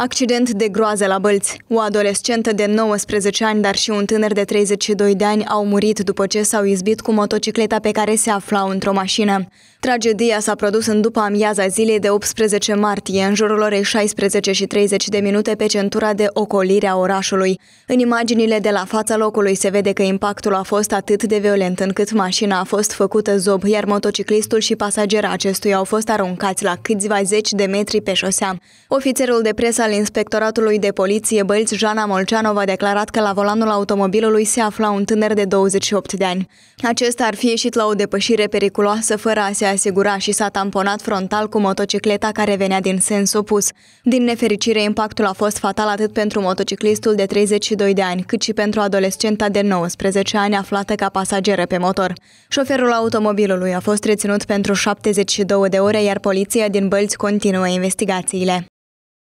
Accident de groază la Bălți. O adolescentă de 19 ani, dar și un tânăr de 32 de ani au murit după ce s-au izbit cu motocicleta pe care se aflau într-o mașină. Tragedia s-a produs în după amiaza zilei de 18 martie, în jurul orei 16 și 30 de minute pe centura de ocolire a orașului. În imaginile de la fața locului se vede că impactul a fost atât de violent încât mașina a fost făcută zob, iar motociclistul și pasagera acestuia au fost aruncați la câțiva zeci de metri pe șosea. Ofițerul de presă al Inspectoratului de Poliție Bălți, Jana Molceanov, a declarat că la volanul automobilului se afla un tânăr de 28 de ani. Acesta ar fi ieșit la o depășire periculoasă fără a se asigura și s-a tamponat frontal cu motocicleta care venea din sens opus. Din nefericire, impactul a fost fatal atât pentru motociclistul de 32 de ani, cât și pentru adolescenta de 19 ani aflată ca pasageră pe motor. Șoferul automobilului a fost reținut pentru 72 de ore, iar poliția din Bălți continuă investigațiile.